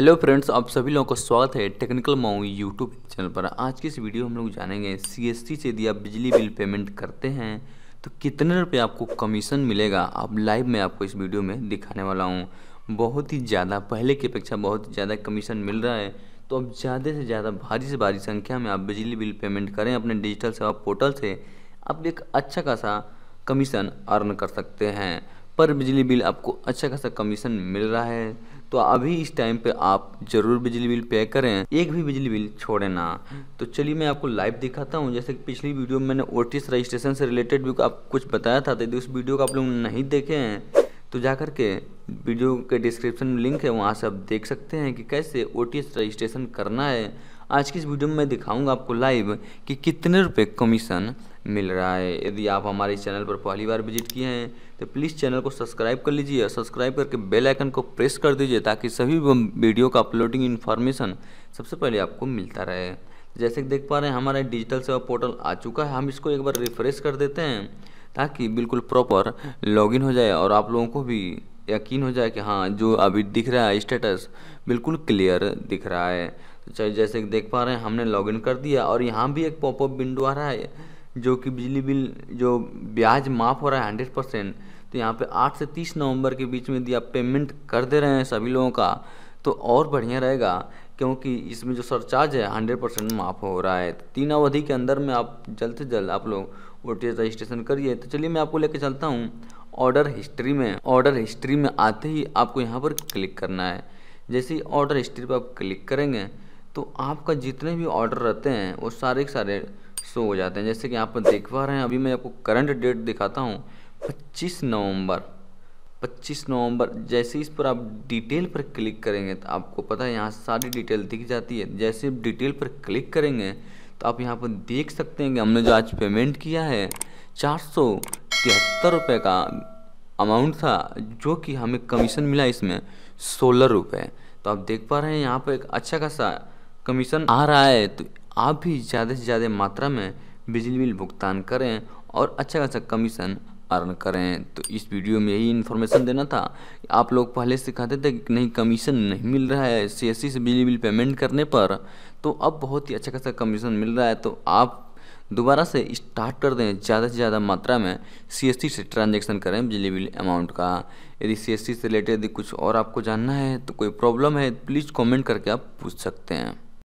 hello friends आप सभी लोगों का स्वागत है टेक्निकल माऊ यूट्यूब चैनल पर आज की इस वीडियो हम लोग जानेंगे सीएससी से यदि आप बिजली बिल पेमेंट करते हैं तो कितने रुपए आपको कमीशन मिलेगा आप लाइव मैं आपको इस वीडियो में दिखाने वाला हूं बहुत ही ज़्यादा पहले की अपेक्षा बहुत ज़्यादा कमीशन मिल रहा है तो अब ज़्यादा से ज़्यादा भारी से भारी संख्या में आप बिजली बिल पेमेंट करें अपने डिजिटल सेवा पोर्टल से आप एक अच्छा खासा कमीशन अर्न कर सकते हैं पर बिजली बिल आपको अच्छा खासा कमीशन मिल रहा है तो अभी इस टाइम पे आप ज़रूर बिजली बिल पे करें एक भी बिजली बिल छोड़े ना तो चलिए मैं आपको लाइव दिखाता हूँ जैसे कि पिछली वीडियो में मैंने ओटिस रजिस्ट्रेशन से रिलेटेड भी आप कुछ बताया था यदि उस वीडियो को आप लोग नहीं देखे हैं तो जा कर के वीडियो के डिस्क्रिप्शन में लिंक है वहाँ से आप देख सकते हैं कि कैसे ओ रजिस्ट्रेशन करना है आज की इस वीडियो में मैं दिखाऊंगा आपको लाइव कि कितने रुपए कमीशन मिल रहा है यदि आप हमारे चैनल पर पहली बार विजिट किए हैं तो प्लीज़ चैनल को सब्सक्राइब कर लीजिए और सब्सक्राइब करके बेल आइकन को प्रेस कर दीजिए ताकि सभी वीडियो का अपलोडिंग इन्फॉर्मेशन सबसे पहले आपको मिलता रहे जैसे कि देख पा रहे हैं हमारा डिजिटल सेवा पोर्टल आ चुका है हम इसको एक बार रिफ्रेश कर देते हैं ताकि बिल्कुल प्रॉपर लॉगिन हो जाए और आप लोगों को भी यकीन हो जाए कि हाँ जो अभी दिख रहा है स्टेटस बिल्कुल क्लियर दिख रहा है तो चाहे जैसे देख पा रहे हैं हमने लॉगिन कर दिया और यहाँ भी एक पॉपअप विंडो आ रहा है जो कि बिजली बिल जो ब्याज माफ़ हो रहा है हंड्रेड परसेंट तो यहाँ पे आठ से तीस नवंबर के बीच में दिया पेमेंट कर दे रहे हैं सभी लोगों का तो और बढ़िया रहेगा क्योंकि इसमें जो सरचार्ज है हंड्रेड परसेंट माफ़ हो रहा है तो तीन अवधि के अंदर में आप जल्द से जल्द आप लोग ओ रजिस्ट्रेशन करिए तो चलिए मैं आपको लेकर चलता हूँ ऑर्डर हिस्ट्री में ऑर्डर हिस्ट्री में आते ही आपको यहाँ पर क्लिक करना है जैसे ही ऑर्डर हिस्ट्री पर आप क्लिक करेंगे तो आपका जितने भी ऑर्डर रहते हैं वो सारे के सारे शो हो जाते हैं जैसे कि आप देख पा रहे हैं अभी मैं आपको करंट डेट दिखाता हूँ पच्चीस नवंबर 25 नवंबर जैसे इस पर आप डिटेल पर क्लिक करेंगे तो आपको पता है यहाँ सारी डिटेल दिख जाती है जैसे डिटेल पर क्लिक करेंगे तो आप यहाँ पर देख सकते हैं कि हमने जो आज पेमेंट किया है चार सौ तिहत्तर रुपये का अमाउंट था जो कि हमें कमीशन मिला इसमें सोलह रुपये तो आप देख पा रहे हैं यहाँ पर एक अच्छा खासा कमीशन आ रहा है तो आप भी ज़्यादा से ज़्यादा मात्रा में बिजली बिल भुगतान करें और अच्छा खासा कमीशन अर्न करें तो इस वीडियो में यही इन्फॉर्मेशन देना था आप लोग पहले से कहते थे कि नहीं कमीशन नहीं मिल रहा है सी एस सी से बिजली बिल पेमेंट करने पर तो अब बहुत ही अच्छा खासा कमीशन मिल रहा है तो आप दोबारा से स्टार्ट कर दें ज़्यादा से ज़्यादा मात्रा में सी से ट्रांजेक्शन करें बिजली बिल अमाउंट का यदि सी से रिलेटेड यदि कुछ और आपको जानना है तो कोई प्रॉब्लम है प्लीज़ कॉमेंट करके आप पूछ सकते हैं